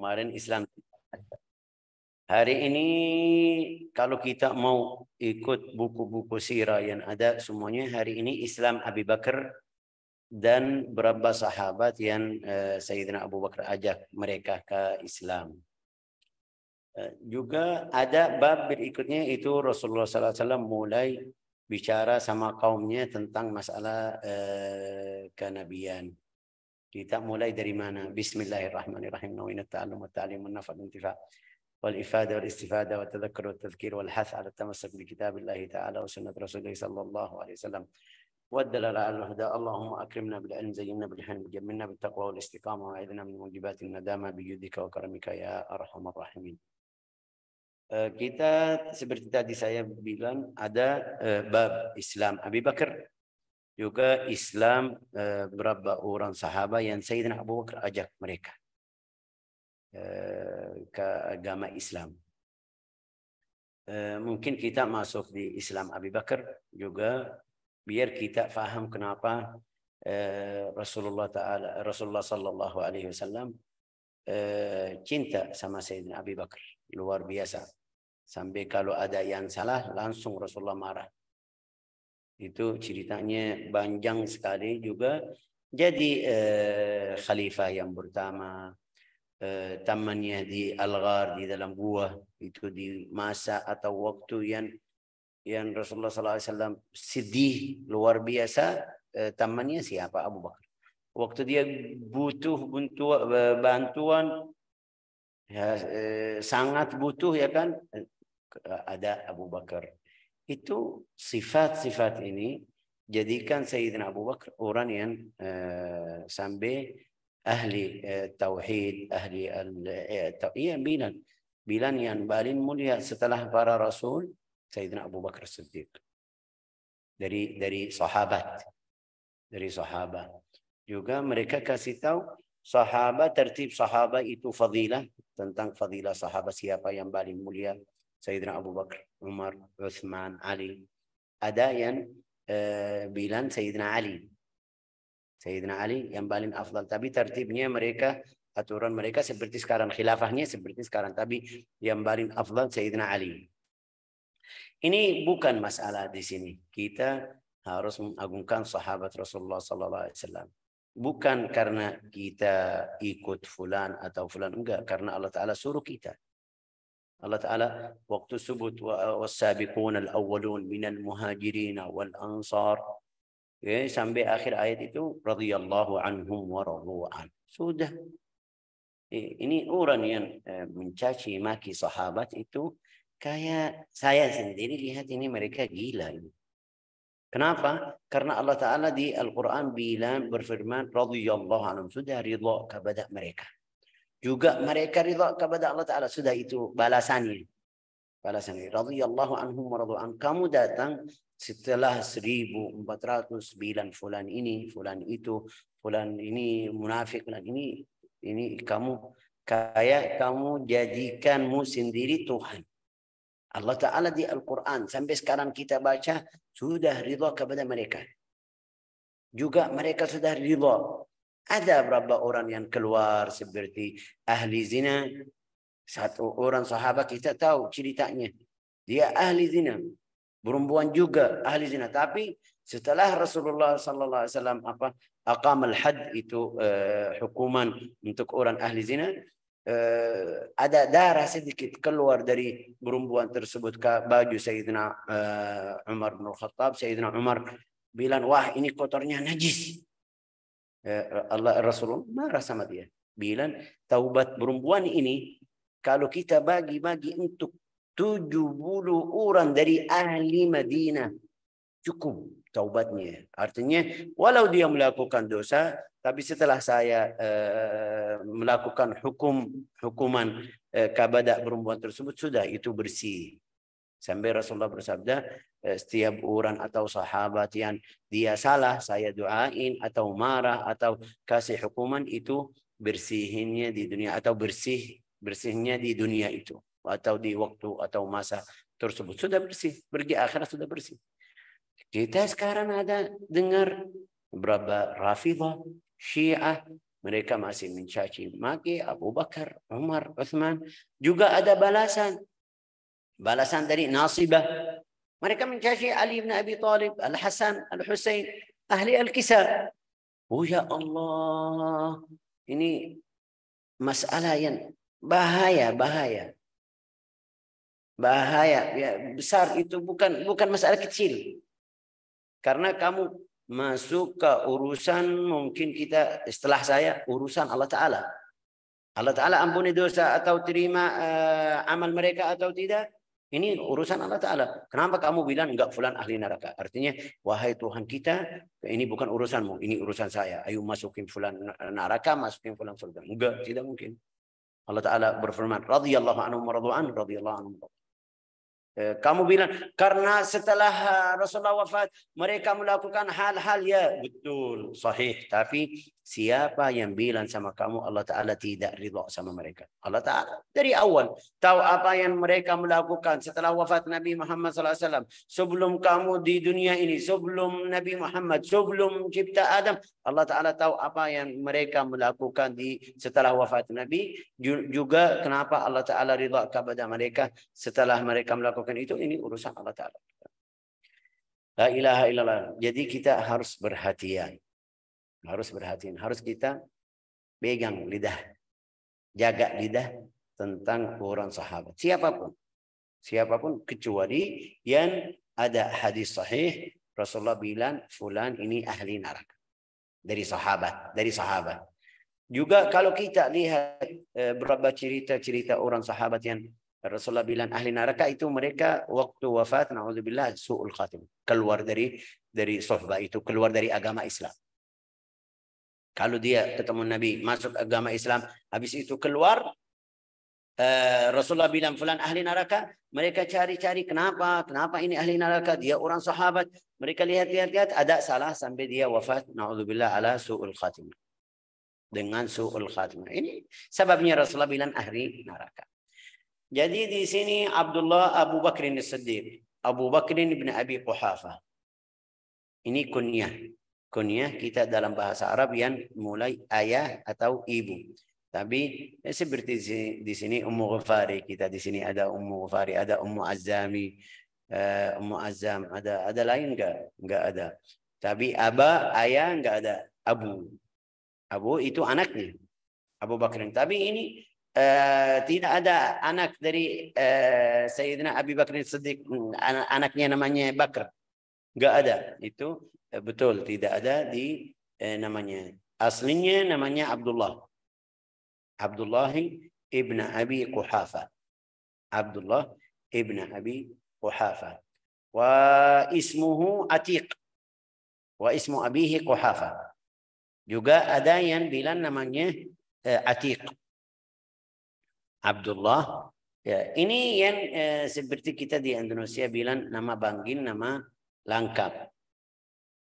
Kemarin Islam. Hari ini kalau kita mau ikut buku-buku sirah yang ada semuanya hari ini Islam Abi Bakar dan berapa sahabat yang eh, Sayyidina Abu Bakar ajak mereka ke Islam. Eh, juga ada bab berikutnya itu Rasulullah SAW mulai bicara sama kaumnya tentang masalah uh, kenabian. kita mulai dari mana? Bismillahirrahmanirrahim. Nawina ta'allum wa ta'lim wa nafa intifa والإفادة والاستفادة والتذكر والتذكير والحث على التمسك بكتاب الله تعالى وسنة رسوله صلى الله عليه وسلم والدلالة على الهدى اللهم أكرمنا بالعلم زينا بالحلم جملنا بالتقوى والاستقامة وأعذنا من موجبات الندامة بجودك وكرمك يا أرحم الراحمين آه، Kita seperti tadi saya bilang ada uh, bab Islam Abi Bakar juga Islam eh, berapa orang sahabat yang Sayyidina Abu Bakar ajak mereka eh, ke agama Islam. Eh, mungkin kita masuk di Islam Abu Bakar juga biar kita faham kenapa Rasulullah Taala Rasulullah Sallallahu Alaihi Wasallam cinta sama Sayyidina Abu Bakar luar biasa. Sampai kalau ada yang salah langsung Rasulullah marah itu ceritanya panjang sekali juga jadi eh, khalifah yang pertama eh, tamannya di Al-Ghar di dalam gua itu di masa atau waktu yang yang Rasulullah Sallallahu Alaihi Wasallam sedih luar biasa eh, tamannya siapa Abu Bakar waktu dia butuh bantuan, eh, bantuan ya, eh, sangat butuh ya kan eh, ada Abu Bakar itu sifat-sifat ini jadikan Sayyidina Abu Bakar orang yang uh, eh, sampai ahli uh, tauhid, ahli al uh, iya bilan bilan yang paling mulia setelah para rasul Sayyidina Abu Bakar Siddiq. Dari dari sahabat. Dari sahabat. Juga mereka kasih tahu sahabat tertib sahabat itu fadilah tentang fadilah sahabat siapa yang paling mulia Bakr, Umar, Uthman, Ali. Ada yang uh, bilang Sayyidina Ali. Sayyidina Ali yang paling afdal. Tapi tertibnya mereka, aturan mereka seperti sekarang. Khilafahnya seperti sekarang. Tapi yang paling afdal Sayyidina Ali. Ini bukan masalah di sini. Kita harus mengagungkan sahabat Rasulullah Sallallahu Alaihi Wasallam. Bukan karena kita ikut fulan atau fulan enggak, karena Allah Taala suruh kita. Allah Ta'ala waktu wa wasabiqun al-awwalun minal muhajirin wal ansar ya, sampai akhir ayat itu radhiyallahu anhum wa an. Sudah ini orang yang eh, mencaci maki sahabat itu kayak saya sendiri lihat ini mereka gila ini. Kenapa? Karena Allah Ta'ala di Al-Quran bilang berfirman radhiyallahu anhum. Sudah ridha kepada mereka. Juga mereka ridha kepada Allah Ta'ala. Sudah itu balasannya. Balasannya. Radiyallahu anhum waradu'an. Kamu datang setelah 1409 fulan ini, fulan itu, fulan ini munafik, fulan ini, ini kamu kayak kamu jadikanmu sendiri Tuhan. Allah Ta'ala di Al-Quran sampai sekarang kita baca sudah ridha kepada mereka. Juga mereka sudah ridha ada berapa orang yang keluar seperti ahli zina? Satu orang sahabat kita tahu ceritanya. Dia ahli zina. Perempuan juga ahli zina. Tapi setelah Rasulullah sallallahu alaihi wasallam apa akam al-had itu uh, hukuman untuk orang ahli zina uh, ada darah sedikit keluar dari perempuan tersebut ke baju Sayyidina uh, Umar bin Khattab Sayyidina Umar bilang wah ini kotornya najis Eh, Allah Rasulullah marah sama dia. Bilang taubat perempuan ini kalau kita bagi-bagi untuk 70 orang dari ahli Madinah cukup taubatnya. Artinya walau dia melakukan dosa tapi setelah saya uh, melakukan hukum hukuman uh, kepada perempuan tersebut sudah itu bersih. Sampai Rasulullah bersabda, eh, setiap orang atau sahabat yang dia salah, saya doain atau marah atau kasih hukuman itu bersihinnya di dunia atau bersih bersihnya di dunia itu atau di waktu atau masa tersebut sudah bersih pergi akhirat sudah bersih kita sekarang ada dengar berapa rafidah syiah mereka masih mencaci maki Abu Bakar, Umar, Uthman. Juga ada balasan balasan dari nasibah. Mereka mencaci Ali bin Abi Talib, Al-Hasan, Al-Husain, ahli Al-Kisa. Oh ya Allah, ini masalah yang bahaya, bahaya. Bahaya ya, besar itu bukan bukan masalah kecil. Karena kamu masuk ke urusan mungkin kita setelah saya urusan Allah taala. Allah taala ampuni dosa atau terima uh, amal mereka atau tidak ini urusan Allah Ta'ala. Kenapa kamu bilang enggak fulan ahli neraka? Artinya, wahai Tuhan kita, ini bukan urusanmu, ini urusan saya. Ayo masukin fulan neraka, masukin fulan surga. Enggak, tidak mungkin. Allah Ta'ala berfirman, radiyallahu anhu maradu'an, radiyallahu anhu eh, kamu bilang karena setelah eh, Rasulullah wafat mereka melakukan hal-hal ya betul sahih tapi Siapa yang bilang sama kamu Allah Ta'ala tidak ridho sama mereka. Allah Ta'ala dari awal tahu apa yang mereka melakukan setelah wafat Nabi Muhammad SAW. Sebelum kamu di dunia ini, sebelum Nabi Muhammad, sebelum cipta Adam. Allah Ta'ala tahu apa yang mereka melakukan di setelah wafat Nabi. Juga kenapa Allah Ta'ala ridho kepada mereka setelah mereka melakukan itu. Ini urusan Allah Ta'ala. ilaha illallah. Jadi kita harus berhati-hati. Harus berhatiin. Harus kita pegang lidah. Jaga lidah tentang orang sahabat. Siapapun. Siapapun kecuali yang ada hadis sahih. Rasulullah bilang fulan ini ahli neraka. Dari sahabat. Dari sahabat. Juga kalau kita lihat eh, berapa cerita-cerita orang sahabat yang Rasulullah bilang ahli neraka itu mereka waktu wafat naudzubillah suul khatim keluar dari dari sohbah itu keluar dari agama Islam kalau dia ketemu Nabi, masuk agama Islam, habis itu keluar, eh, Rasulullah bilang fulan ahli neraka, mereka cari-cari kenapa, kenapa ini ahli neraka, dia orang sahabat, mereka lihat-lihat-lihat, ada salah sampai dia wafat, na'udzubillah ala su'ul khatimah. Dengan su'ul khatimah. Ini sebabnya Rasulullah bilang ahli neraka. Jadi di sini Abdullah Abu Bakr Siddiq, Abu Bakr bin Abi Quhafah. Ini kunyah kunyah kita dalam bahasa Arab yang mulai ayah atau ibu. Tapi ya seperti di sini Ummu Ghafari kita di sini ada Ummu Ghafari, ada Ummu Azami, uh, eh, Ummu Azam, ada ada lain enggak? Enggak ada. Tapi aba, ayah enggak ada. Abu. Abu itu anaknya. Abu Bakar Tapi ini uh, tidak ada anak dari uh, Sayyidina Abi Bakar Siddiq, anak anaknya namanya Bakar Enggak ada. Itu Eh, betul tidak ada di eh, namanya. Aslinya namanya Abdullah. Abdullah ibn Abi Quhafa. Abdullah ibn Abi Quhafa. Wa ismuhu Atiq. Wa ismu abihi Quhafa. Juga ada yang bilang namanya eh, Atiq. Abdullah Ya, ini yang eh, seperti kita di Indonesia bilang nama bangin, nama lengkap.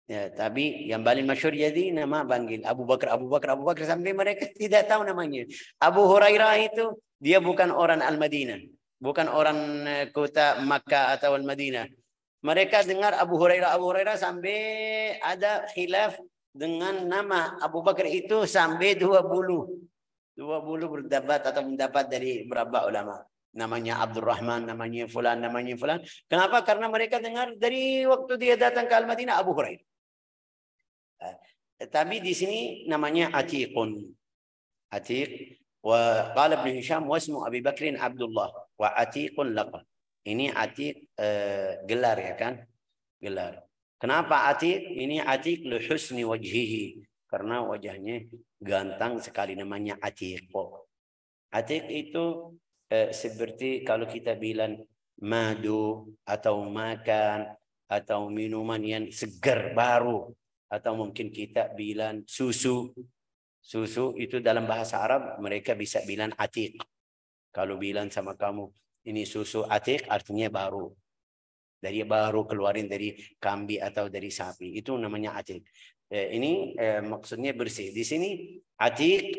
Ya, tapi yang paling masyur jadi nama panggil Abu Bakar, Abu Bakar, Abu Bakar sampai mereka tidak tahu namanya. Abu Hurairah itu dia bukan orang Al-Madinah, bukan orang eh, kota Makkah atau Al-Madinah. Mereka dengar Abu Hurairah, Abu Hurairah sampai ada khilaf dengan nama Abu Bakar itu sampai 20. 20 berdebat atau mendapat dari berapa ulama. namanya Abdurrahman, namanya fulan, namanya fulan. Kenapa? Karena mereka dengar dari waktu dia datang ke Al-Madinah Abu Hurairah. Eh, tapi di sini namanya atiqun. Atiq wa qala bin Hisham wasmu Abi Bakrin Abdullah wa atiqun laqab. Ini atiq eh, gelar ya kan? Gelar. Kenapa atiq? Ini atiq li husni wajhihi karena wajahnya ganteng sekali namanya atiq. Atiq itu eh, seperti kalau kita bilang madu atau makan atau minuman yang segar baru atau mungkin kita bilang susu. Susu itu dalam bahasa Arab mereka bisa bilang atik. Kalau bilang sama kamu, ini susu atik artinya baru. Dari baru keluarin dari kambing atau dari sapi. Itu namanya atik. Eh, ini eh, maksudnya bersih. Di sini atik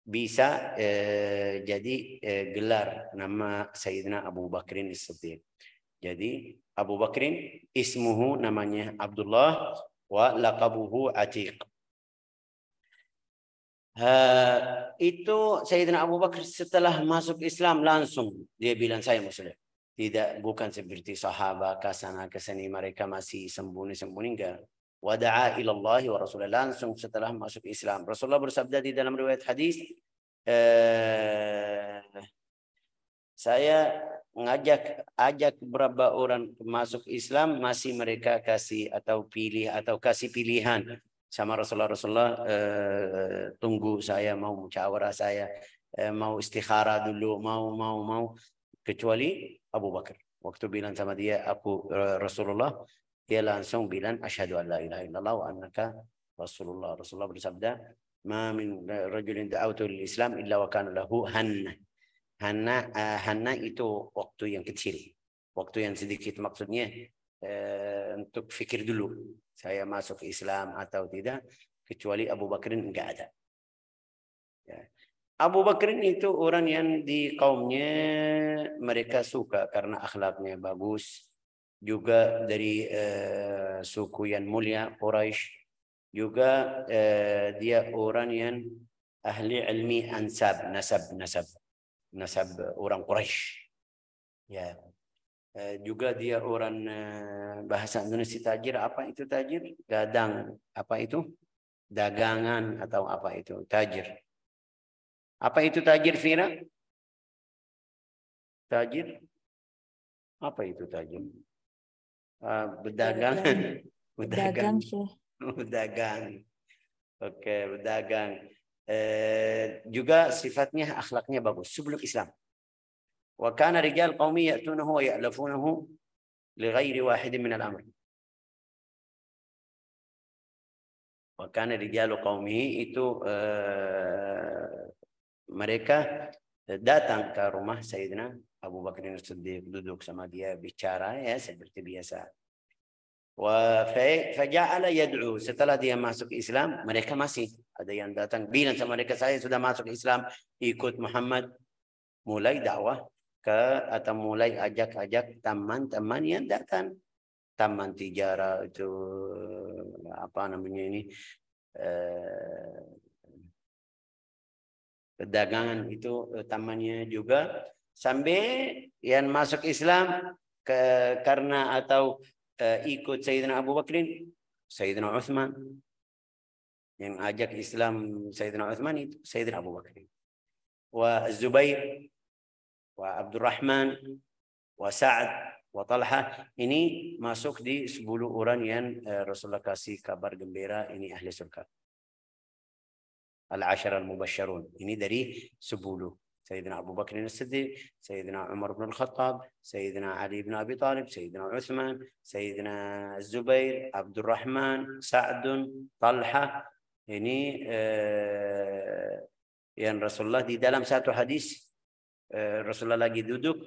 bisa eh, jadi eh, gelar nama Sayyidina Abu Bakrin ini siddiq Jadi Abu Bakrin ismuhu namanya Abdullah wa laqabuhu Atiq. Uh, itu Sayyidina Abu Bakar setelah masuk Islam langsung dia bilang saya muslim. Tidak bukan seperti sahabat ke sana ke sini mereka masih sembunyi-sembunyi enggak. ila Allah wa rasulullah langsung setelah masuk Islam. Rasulullah bersabda di dalam riwayat hadis uh, saya ngajak ajak berapa orang masuk Islam masih mereka kasih atau pilih atau kasih pilihan sama Rasulullah Rasulullah eh, tunggu saya mau mencawara saya eh, mau istikhara dulu mau mau mau kecuali Abu Bakar waktu bilang sama dia aku eh, Rasulullah dia langsung bilang asyhadu an la ilaha illallah wa annaka Rasulullah Rasulullah bersabda ma min rajulin da'awtu lil Islam illa wa kana lahu hannah Hana uh, Hana itu waktu yang kecil, waktu yang sedikit maksudnya uh, untuk pikir dulu saya masuk Islam atau tidak kecuali Abu Bakrin enggak ada. Ya. Abu Bakrin itu orang yang di kaumnya mereka suka karena akhlaknya bagus, juga dari uh, suku yang mulia Quraisy, juga uh, dia orang yang ahli ilmi ansab nasab nasab nasab eh, orang Quraisy. Ya. Eh, juga dia orang eh, bahasa Indonesia tajir apa itu tajir? Gadang apa itu? Dagangan atau apa itu? Tajir. Apa itu tajir Fira? Tajir? Apa itu tajir? Uh, berdagang. Berdagang. Berdagang. Oke, okay, berdagang. Eh, juga sifatnya akhlaknya bagus sebelum Islam. Wa kana rijal qaumi ya'tunahu wa ya'lafunahu li ghairi wahidin min al-amr. Wa kana rijal qaumi itu uh, mereka datang ke rumah Sayyidina Abu Bakar bin Siddiq duduk sama dia bicara ya seperti biasa. Wa fa ja'ala yad'u setelah dia masuk Islam mereka masih ada yang datang bilang sama mereka, saya sudah masuk Islam, ikut Muhammad. Mulai dakwah ke atau mulai ajak-ajak teman-teman yang datang. Taman Tijara itu apa namanya ini eh, itu eh, tamannya juga sampai yang masuk Islam ke, karena atau eh, ikut Sayyidina Abu Bakr, Sayyidina Uthman, يعني جاء الإسلام سيدنا عثمان سيدنا أبو بكر والزبير وعبد الرحمن وسعد وطلحة اني masuk di 10 orang yang Rasulullah kasih kabar gembira ini اني اهل al العشر المبشرون اني دري dari سيدنا أبو بكر الصديق سيدنا عمر بن الخطاب سيدنا علي بن أبي طالب سيدنا عثمان سيدنا الزبير عبد الرحمن سعد طلحة Ini eh, yang Rasulullah di dalam satu hadis eh, Rasulullah lagi duduk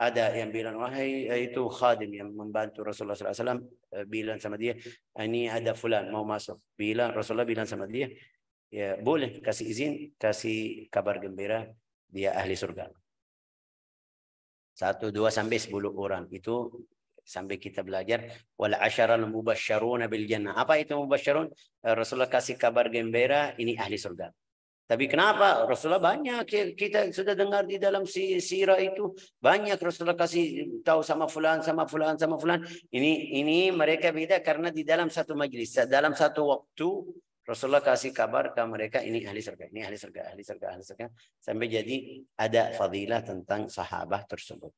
ada yang bilang wahai itu khadim yang membantu Rasulullah SAW eh, bilang sama dia ah, ini ada fulan mau masuk bilang Rasulullah bilang sama dia ya boleh kasih izin kasih kabar gembira dia ahli surga satu dua sampai sepuluh orang itu sampai kita belajar wal asyaral mubasysyaruna bil jannah. Apa itu mubasysyarun? Eh, Rasulullah kasih kabar gembira ini ahli surga. Tapi kenapa Rasulullah banyak kita sudah dengar di dalam si sirah itu banyak Rasulullah kasih tahu sama fulan sama fulan sama fulan ini ini mereka beda karena di dalam satu majelis dalam satu waktu Rasulullah kasih kabar ke mereka ini ahli surga ini ahli surga ahli surga ahli surga sampai jadi ada fadilah tentang sahabat tersebut.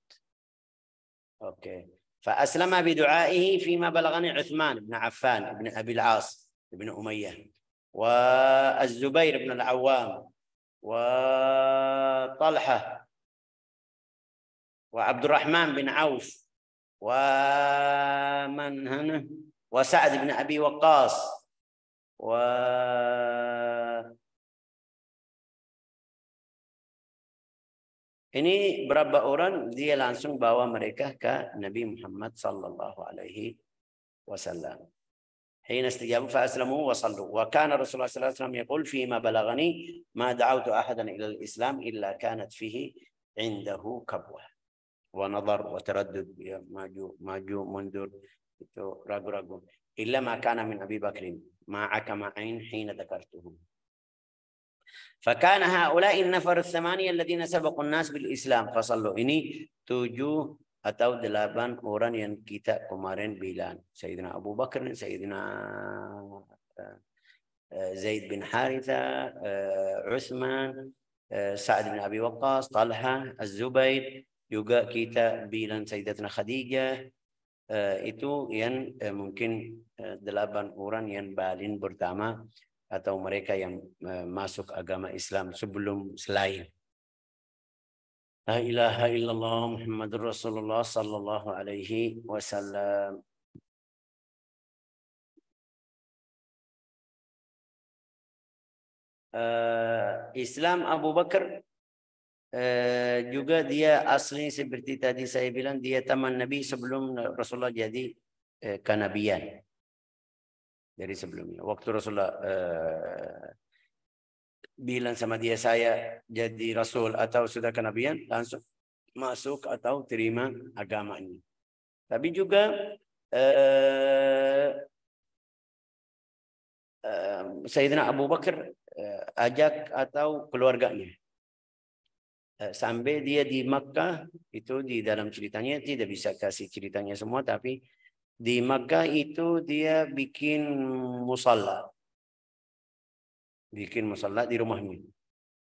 Oke. Okay. فأسلم بدعائه فيما بلغني عثمان بن عفان بن أبي العاص بن أمية والزبير بن العوام وطلحة وعبد الرحمن بن عوف ومن هنا وسعد بن أبي وقاص و Ini berapa orang dia langsung bawa mereka ke Nabi Muhammad sallallahu alaihi wasallam. حين استجابوا فأسلموا وصلوا وكان رسول الله صلى الله عليه وسلم يقول فيما بلغني ما دعوت أحدا إلى الإسلام إلا كانت فيه عنده كبوة ونظر وتردد ماجو ماجو منذر راجو راجو إلا ما كان من أبي بكر ما عكم عين حين ذكرته فكان هؤلاء النفر الثمانية الذين سبقوا الناس بالإسلام فصلوا إني توجو أتاو دلابان أوران ين كتا كمارين بيلان سيدنا أبو بكر سيدنا آه، زيد بن حارثة آه، عثمان آه، سعد بن أبي وقاص طلحة الزبير يقا كتا بيلان سيدتنا خديجة إتو yang ممكن دلابان orang yang balin pertama atau mereka yang eh, masuk agama Islam sebelum selain. La ilaha illallah Muhammadur Rasulullah sallallahu alaihi wasallam. Eh, Islam Abu Bakar eh, juga dia asli seperti tadi saya bilang dia teman Nabi sebelum Rasulullah jadi kanabian. kenabian dari sebelumnya. Waktu Rasulullah eh, bilang sama dia saya jadi Rasul atau sudah kenabian, langsung masuk atau terima agamanya. Tapi juga uh, uh, Sayyidina Abu Bakar ajak atau keluarganya. sampai dia di Makkah itu di dalam ceritanya tidak bisa kasih ceritanya semua tapi di Makkah itu dia bikin musalla. Bikin musalla di rumahnya.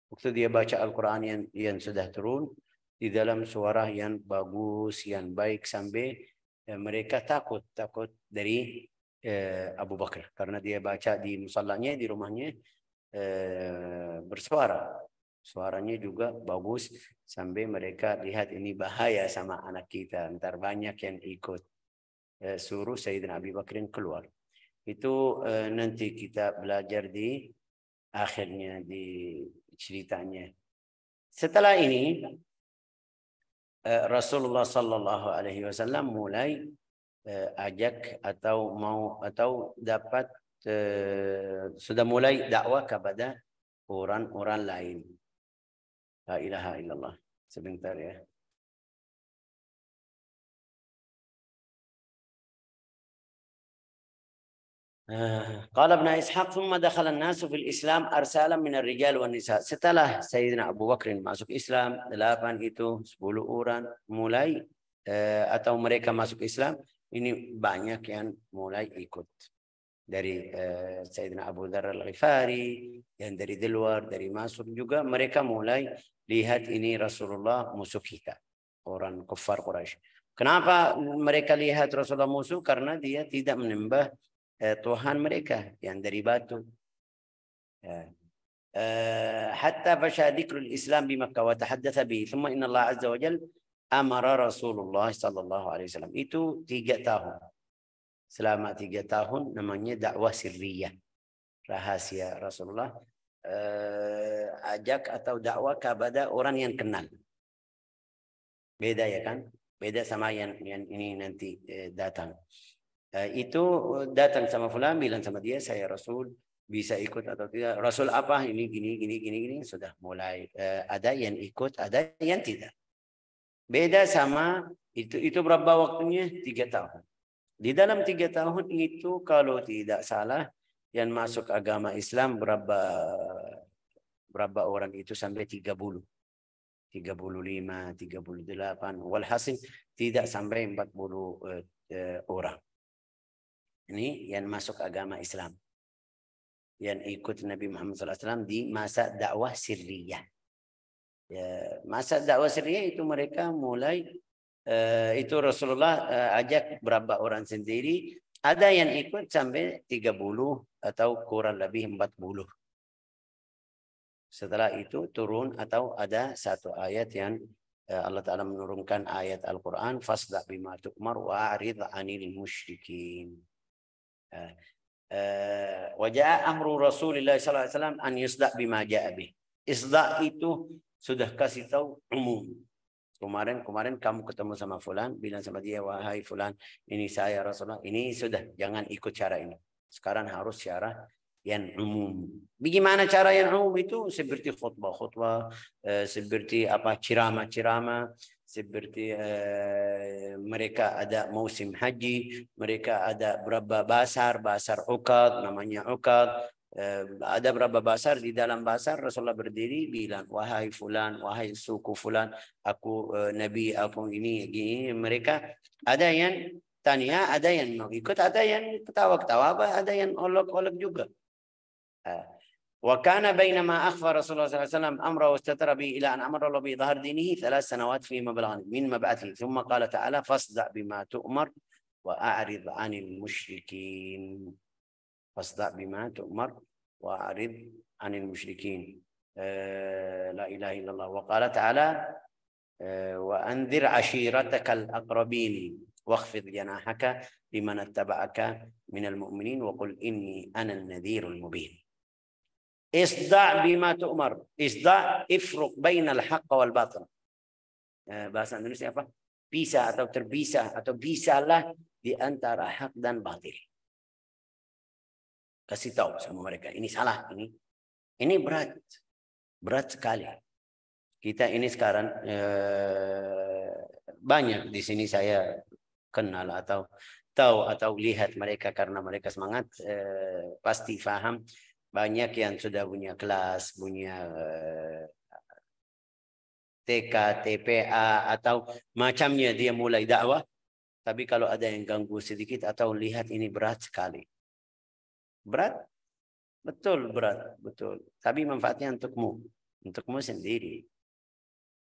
Waktu dia baca Al-Quran yang, yang sudah turun, di dalam suara yang bagus, yang baik, sampai eh, mereka takut. Takut dari eh, Abu Bakar. Karena dia baca di musallanya, di rumahnya, eh, bersuara. Suaranya juga bagus sampai mereka lihat ini bahaya sama anak kita. Ntar banyak yang ikut. Eh, suruh Sayyidina Abi Bakrin keluar. Itu eh, nanti kita belajar di akhirnya di ceritanya. Setelah ini eh, Rasulullah Sallallahu Alaihi Wasallam mulai ajak atau mau atau dapat sudah mulai dakwah kepada orang-orang lain. La ilaha illallah. Sebentar ya. Qala Ibn Ishaq thumma dakhala nasu fil Islam arsalan ar rijal wan nisa. Setelah Sayyidina Abu Bakr masuk Islam, 8 itu 10 orang mulai eh, atau mereka masuk Islam, ini banyak yang mulai ikut. Dari eh, Sayyidina Abu Dhar al-Ghifari, yang dari di luar, dari masuk juga, mereka mulai lihat ini Rasulullah musuh kita. Orang kafir Quraisy. Kenapa mereka lihat Rasulullah musuh? Karena dia tidak menyembah eh, Tuhan mereka yang dari batu. Eh, eh, hatta fasha dikrul Islam di Makkah wa tahaddatha bi thumma inna Allah azza wa jal amara Rasulullah sallallahu alaihi wasallam. Itu tiga tahun. Selama tiga tahun namanya dakwah sirriyah. Rahasia Rasulullah eh, ajak atau dakwah kepada orang yang kenal. Beda ya kan? Beda sama yang, yang ini nanti eh, datang. Eh, itu eh, datang sama fulan bilang sama dia saya Rasul bisa ikut atau tidak Rasul apa ini gini gini gini gini sudah mulai eh, ada yang ikut ada yang tidak beda sama itu itu berapa waktunya tiga tahun di dalam tiga tahun itu kalau tidak salah yang masuk agama Islam berapa berapa orang itu sampai tiga puluh tiga tiga puluh lima puluh delapan walhasil tidak sampai empat puluh orang. Ini yang masuk agama Islam. Yang ikut Nabi Muhammad SAW di masa dakwah sirriyah. Ya, masa dakwah sirriyah itu mereka mulai eh, itu Rasulullah eh, ajak berapa orang sendiri. Ada yang ikut sampai 30 atau kurang lebih 40. Setelah itu turun atau ada satu ayat yang eh, Allah Ta'ala menurunkan ayat Al-Quran. Fasda bima tu'mar wa'arid anil musyrikin. Eh, eh, Wajah amru Rasulullah sallallahu alaihi wasallam an yusda bima ja'abi. Isda itu sudah kasih tahu umum. Kemarin kemarin kamu ketemu sama fulan, bilang sama dia wahai fulan, ini saya Rasulullah, ini sudah jangan ikut cara ini. Sekarang harus cara yang umum. Bagaimana cara yang umum itu seperti khutbah-khutbah, eh, seperti apa ceramah-ceramah, seperti uh, mereka ada musim haji, mereka ada berapa basar, basar ukat, namanya ukat, uh, eh, ada berapa basar di dalam basar Rasulullah berdiri bilang wahai fulan, wahai suku fulan, aku uh, nabi aku ini gini. Mereka ada yang tanya, ada yang mau ikut, ada yang ketawa-ketawa, ada yang olok-olok juga. Uh, وكان بينما اخفى رسول الله صلى الله عليه وسلم امره واستتر به الى ان امر الله بظهر دينه ثلاث سنوات في مبلغ من مبعث ثم قال تعالى فاصدع بما تؤمر واعرض عن المشركين فاصدع بما تؤمر واعرض عن المشركين آه لا اله الا الله وقال تعالى آه وانذر عشيرتك الاقربين واخفض جناحك لمن اتبعك من المؤمنين وقل اني انا النذير المبين Isda bima tu'mar. Isda ifruq bainal haqqa wal batil. Ya, bahasa Indonesia apa? Bisa atau terbisa atau bisalah di antara hak dan batil. Kasih tahu sama mereka. Ini salah. Ini ini berat. Berat sekali. Kita ini sekarang eh, banyak di sini saya kenal atau tahu atau lihat mereka karena mereka semangat eh, pasti faham banyak yang sudah punya kelas, punya eh, TK, TPA atau macamnya dia mulai dakwah. Tapi kalau ada yang ganggu sedikit atau lihat ini berat sekali. Berat? Betul berat, betul. Tapi manfaatnya untukmu, untukmu sendiri.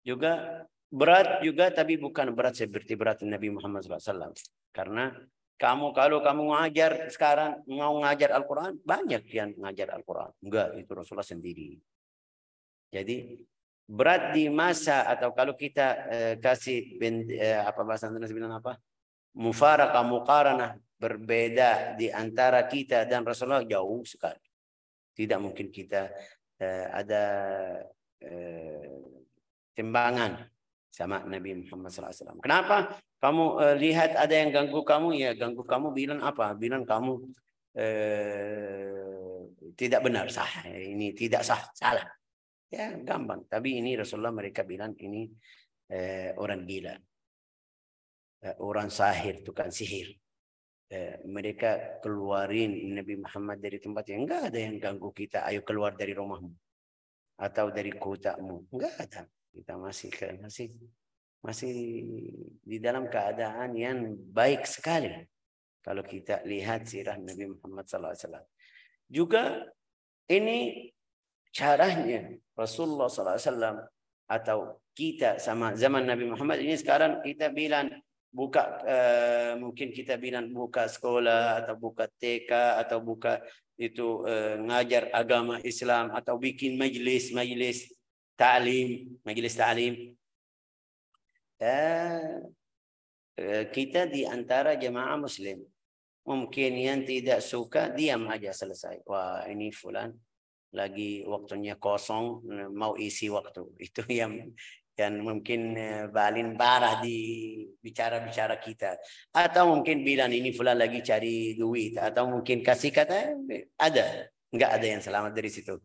Juga berat juga tapi bukan berat seperti berat Nabi Muhammad SAW. Karena kamu kalau kamu ngajar sekarang mau ngajar Al-Quran, banyak yang ngajar Al-Quran. Enggak, itu Rasulullah sendiri. Jadi berat di masa atau kalau kita eh, kasih ben, eh, apa bahasa Indonesia bilang apa? Mufaraka muqaranah berbeda di antara kita dan Rasulullah jauh sekali. Tidak mungkin kita eh, ada eh, timbangan sama Nabi Muhammad SAW. Kenapa? Kamu eh, lihat ada yang ganggu kamu, ya ganggu kamu bilang apa? Bilang kamu eh, tidak benar, sah. Ini tidak sah, salah. Ya gampang. Tapi ini Rasulullah mereka bilang ini eh, orang gila. Eh, orang sahir, tukang sihir. Eh, mereka keluarin Nabi Muhammad dari tempat yang enggak ada yang ganggu kita. Ayo keluar dari rumahmu atau dari kotamu. Enggak ada. Kita masih masih masih di dalam keadaan yang baik sekali kalau kita lihat sirah Nabi Muhammad SAW. Juga ini caranya Rasulullah SAW atau kita sama zaman Nabi Muhammad ini sekarang kita bilang buka eh, mungkin kita bilang buka sekolah atau buka TK atau buka itu eh, ngajar agama Islam atau bikin majlis majlis ta'lim majlis ta'lim Eh, eh, kita di antara jemaah muslim. Mungkin yang tidak suka diam aja selesai. Wah ini fulan lagi waktunya kosong mau isi waktu. Itu yang yang mungkin balin eh, parah di bicara-bicara kita. Atau mungkin bilang ini fulan lagi cari duit. Atau mungkin kasih kata ada. Enggak ada yang selamat dari situ.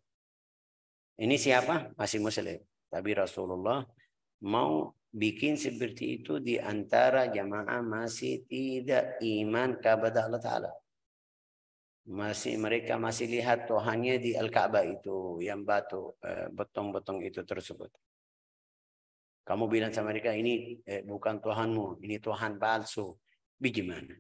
Ini siapa? Masih muslim. Tapi Rasulullah mau bikin seperti itu di antara jamaah masih tidak iman kepada Allah Ta'ala. Masih mereka masih lihat Tuhannya di Al-Ka'bah itu yang batu eh, betong-betong itu tersebut. Kamu bilang sama mereka ini eh, bukan Tuhanmu, ini Tuhan palsu. Bagaimana?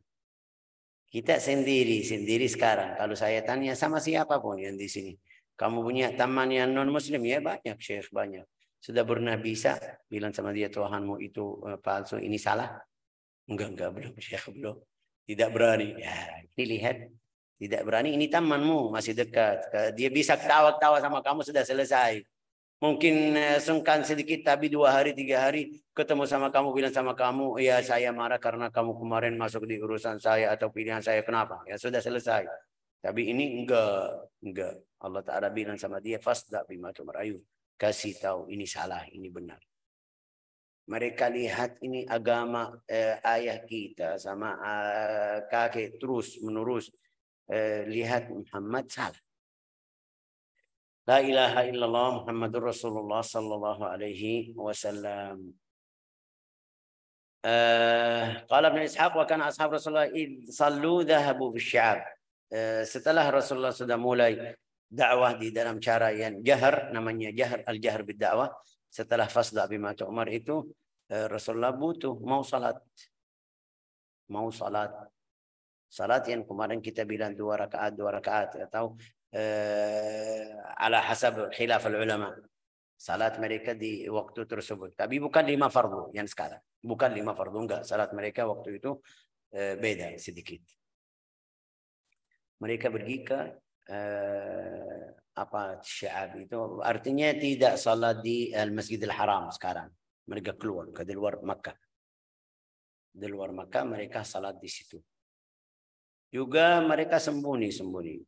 Kita sendiri, sendiri sekarang. Kalau saya tanya sama siapapun yang di sini. Kamu punya taman yang non-muslim? Ya banyak, Syekh, banyak. Sudah pernah bisa bilang sama dia Tuhanmu itu eh, palsu, ini salah? Enggak, enggak, belum, Syekh, belum. Tidak berani. Ya, ini lihat. Tidak berani, ini tamanmu, masih dekat. Dia bisa ketawa-ketawa sama kamu, sudah selesai. Mungkin eh, sungkan sedikit, tapi dua hari, tiga hari ketemu sama kamu, bilang sama kamu, ya saya marah karena kamu kemarin masuk di urusan saya atau pilihan saya, kenapa? Ya sudah selesai. Tapi ini enggak, enggak. Allah Ta'ala bilang sama dia, fasda bima tumar Kasih tahu ini salah, ini benar. Mereka lihat ini agama eh, ayah kita sama eh, kakek terus menerus eh, lihat Muhammad salah. La ilaha illallah Muhammadur Rasulullah sallallahu alaihi wasallam. Eh, qala Ibn Ishaq wa kana ashab Rasulullah id sallu dhahabu bisyab. Eh, setelah Rasulullah sudah mulai dakwah di dalam cara yang jahar namanya jahar al jahar bid dakwah setelah fasda bima Umar itu eh, Rasulullah butuh mau salat mau salat salat yang kemarin kita bilang dua rakaat dua rakaat ya, atau eh, ala hasab khilaf al ulama salat mereka di waktu tersebut tapi bukan lima fardu yang sekarang bukan lima fardu enggak salat mereka waktu itu eh, beda sedikit mereka pergi ke eh, apa syab itu artinya tidak salat di Al eh, Masjidil Haram sekarang. Mereka keluar ke di luar Makkah. Di luar Makkah mereka salat di situ. Juga mereka sembunyi-sembunyi.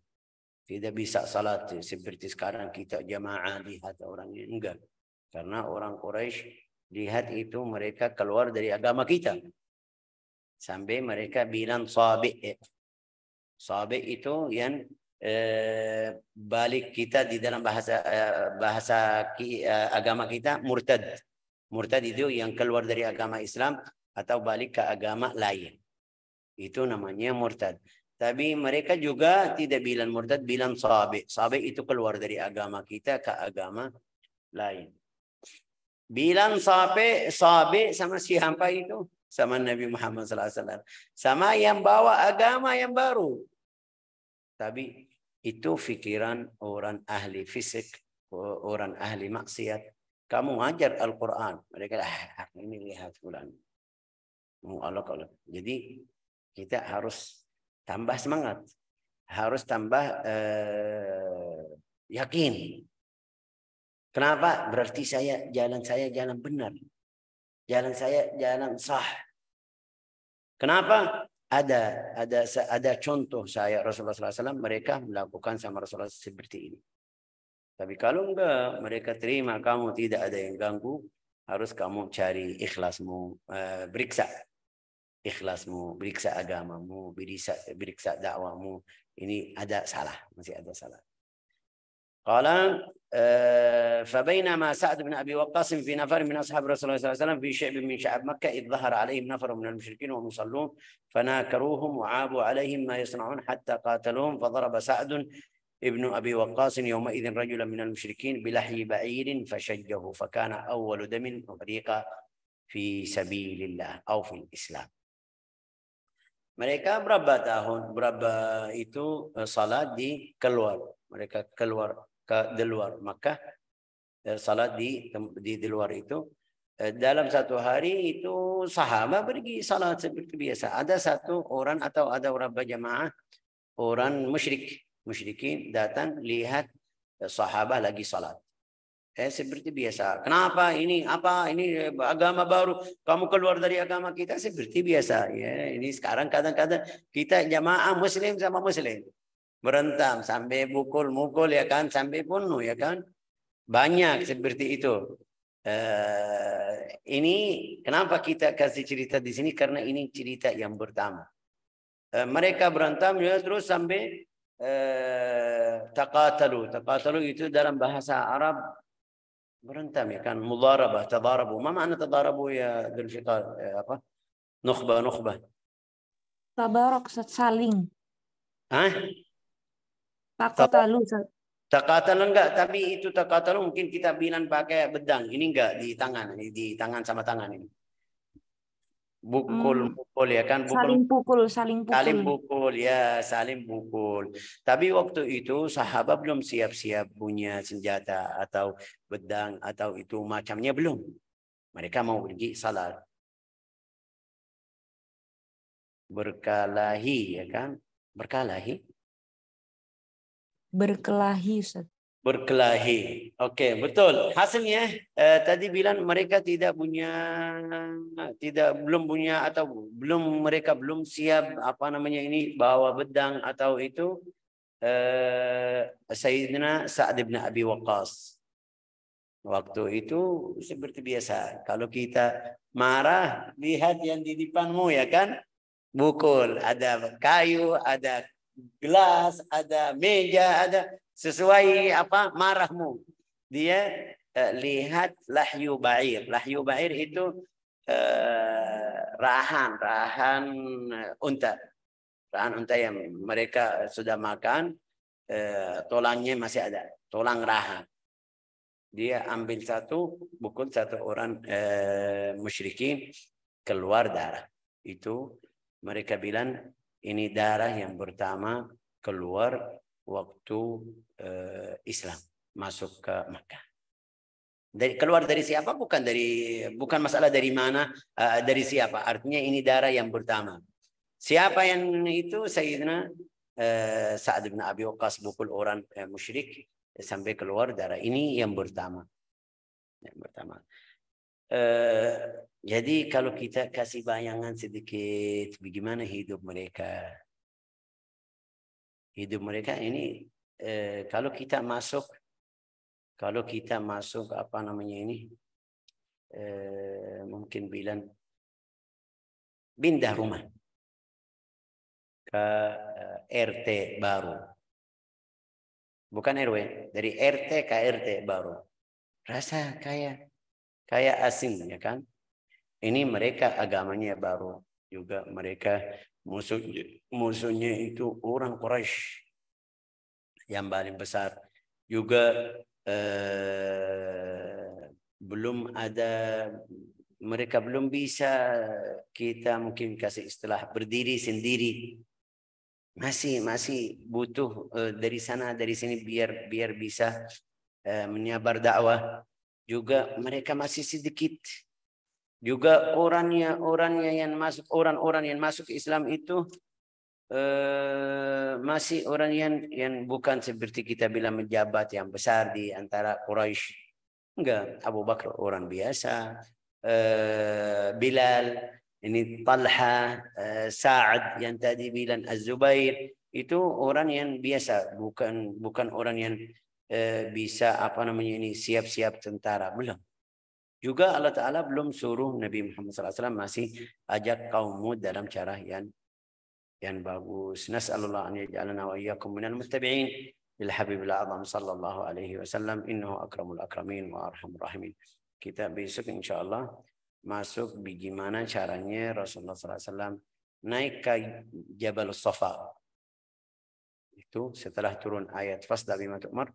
Tidak bisa salat seperti sekarang kita jamaah lihat orang enggak. Karena orang Quraisy lihat itu mereka keluar dari agama kita. Sampai mereka bilang sabi. Sabi itu yang Eh, balik kita di dalam bahasa eh, bahasa eh, agama kita murtad. Murtad itu yang keluar dari agama Islam atau balik ke agama lain. Itu namanya murtad. Tapi mereka juga tidak bilang murtad, bilang sabi. Sabi itu keluar dari agama kita ke agama lain. Bilang sabi sabi sama siapa itu? Sama Nabi Muhammad SAW. Sama yang bawa agama yang baru. Tapi itu pikiran orang ahli fisik, orang ahli maksiat. Kamu ajar Al-Quran. Mereka ah, ini lihat bulan. Oh, jadi kita harus tambah semangat. Harus tambah eh, yakin. Kenapa? Berarti saya jalan saya jalan benar. Jalan saya jalan sah. Kenapa? ada ada ada contoh saya Rasulullah SAW mereka melakukan sama Rasulullah seperti ini. Tapi kalau enggak mereka terima kamu tidak ada yang ganggu harus kamu cari ikhlasmu eh, beriksa ikhlasmu beriksa agamamu beriksa beriksa dakwamu ini ada salah masih ada salah. قال آه، فبينما سعد بن ابي وقاص في نفر من اصحاب رسول الله صلى الله عليه وسلم في شعب من شعب مكه اذ ظهر عليهم نفر من المشركين وهم يصلون فناكروهم وعابوا عليهم ما يصنعون حتى قاتلوهم فضرب سعد ابن ابي وقاص يومئذ رجلا من المشركين بلحي بعير فشجه فكان اول دم افريقا في سبيل الله او في الاسلام. Mereka berapa tahun berapa itu salat di keluar. Mereka keluar ke di luar Makkah eh, salat di di, di luar itu eh, dalam satu hari itu sahabat pergi salat seperti biasa. Ada satu orang atau ada orang berjamaah, orang musyrik, musyrikin datang lihat eh, sahabat lagi salat. Eh, seperti biasa. Kenapa ini? Apa ini agama baru? Kamu keluar dari agama kita seperti biasa. Ya, ini sekarang kadang-kadang kita jamaah muslim sama muslim berentam sampai mukul-mukul ya kan, sampai bunuh ya kan. Banyak seperti itu. Uh, ini kenapa kita kasih cerita di sini karena ini cerita yang pertama. Uh, mereka berantem ya terus sampai uh, eh, takatalu takatalu itu dalam bahasa Arab berantem ya kan mudarabah, tadarabu. Ma makna tadarabu ya Dzulfiqar apa? Nukhbah, nukhbah. tabarak saling. Hah? Takatalu. Takatalu enggak, tapi itu takatalu mungkin kita bilang pakai bedang. Ini enggak di tangan, ini di tangan sama tangan ini. Bukul, hmm. pukul ya kan? Bukul, saling pukul, saling pukul. Saling pukul ya, saling pukul. Tapi waktu itu sahabat belum siap-siap punya senjata atau bedang atau itu macamnya belum. Mereka mau pergi salat. Berkalahi ya kan? Berkalahi Berkelahi Ustaz. Berkelahi. Oke, okay, betul. Hasilnya eh, tadi bilang mereka tidak punya tidak belum punya atau belum mereka belum siap apa namanya ini bawa bedang atau itu eh, Sayyidina Sa'ad bin Abi Waqqas. Waktu itu seperti biasa. Kalau kita marah, lihat yang di depanmu ya kan. Bukul, ada kayu, ada gelas, ada meja, ada sesuai apa marahmu. Dia eh, lihat lahyu bair. Lahyu bair itu eh, rahan, rahan eh, unta. Rahan unta yang mereka sudah makan, eh, tulangnya masih ada, tulang rahan. Dia ambil satu, bukan satu orang eh, musyrikin, keluar darah. Itu mereka bilang ini darah yang pertama keluar waktu uh, Islam masuk ke Makkah. Dari, keluar dari siapa? Bukan dari bukan masalah dari mana, uh, dari siapa. Artinya ini darah yang pertama. Siapa yang itu? Sayyidina uh, Sa'ad bin Abi Waqqas bukul orang uh, musyrik sampai keluar darah. Ini yang pertama. Yang pertama eh, jadi kalau kita kasih bayangan sedikit bagaimana hidup mereka. Hidup mereka ini eh, kalau kita masuk kalau kita masuk apa namanya ini eh, mungkin bilang pindah rumah ke eh, RT baru. Bukan RW, dari RT ke RT baru. Rasa kayak kayak asing ya kan ini hmm. mereka agamanya baru juga mereka musuh musuhnya itu orang Quraisy yang paling besar juga eh, belum ada mereka belum bisa kita mungkin kasih istilah berdiri sendiri masih masih butuh eh, dari sana dari sini biar biar bisa eh, menyebar dakwah juga mereka masih sedikit. Juga orangnya orangnya yang masuk orang-orang yang masuk Islam itu eh, masih orang yang yang bukan seperti kita bilang menjabat yang besar di antara Quraisy. Enggak, Abu Bakar orang biasa. Eh, Bilal, ini Talha, eh, Sa'ad yang tadi bilang Az-Zubair, itu orang yang biasa, bukan bukan orang yang Eh, bisa apa namanya ini siap-siap tentara belum. Juga Allah Ta'ala belum suruh Nabi Muhammad SAW masih ajak kaummu dalam cara yang yang bagus. Nas'alullah an yaj'alana wa iyyakum minal muttabi'in lil habibil azam sallallahu alaihi wasallam innahu akramul akramin wa arhamur rahimin. Kita besok insyaallah masuk bagaimana caranya Rasulullah SAW naik ke Jabal Safa. Itu setelah turun ayat fasda bima tu'mar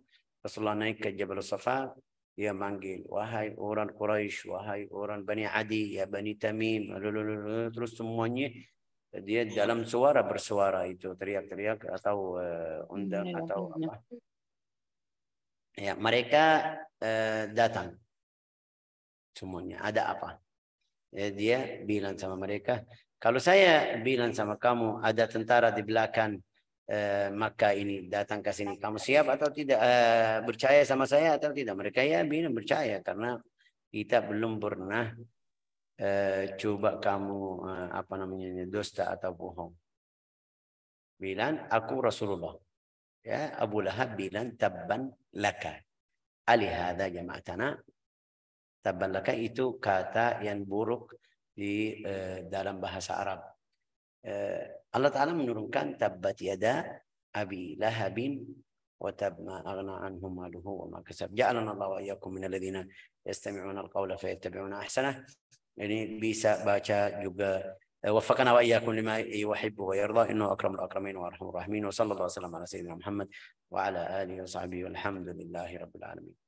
Rasulullah naik ke Jabal Safa, dia manggil, wahai orang Quraisy, wahai orang Bani Adi, ya Bani Tamim, lalu terus semuanya dia dalam suara bersuara itu teriak-teriak atau uh, undang atau apa. Ya, mereka eh, datang semuanya. Ada apa? Ya, dia bilang sama mereka, kalau saya bilang sama kamu ada tentara di belakang Eh, maka ini datang ke sini. Kamu siap atau tidak? Eh, percaya sama saya atau tidak? Mereka ya bina percaya karena kita belum pernah eh, coba kamu eh, apa namanya dusta atau bohong. Bilang aku Rasulullah. Ya Abu Lahab bilang tabban laka. Alihada jama'atana. Tabban laka itu kata yang buruk di eh, dalam bahasa Arab الله Taala menurunkan tabbat yada abi lahabin wa tab ma aghna anhu maluhu wa ma kasab. Ja'alana Allah wa iyyakum min alladhina yastami'una al-qawla fa yattabi'una ahsana Ini bisa baca juga وفقنا واياكم لما يحب ويرضى انه اكرم الاكرمين وارحم الراحمين وصلى الله وسلم على سيدنا محمد وعلى اله وصحبه والحمد لله رب العالمين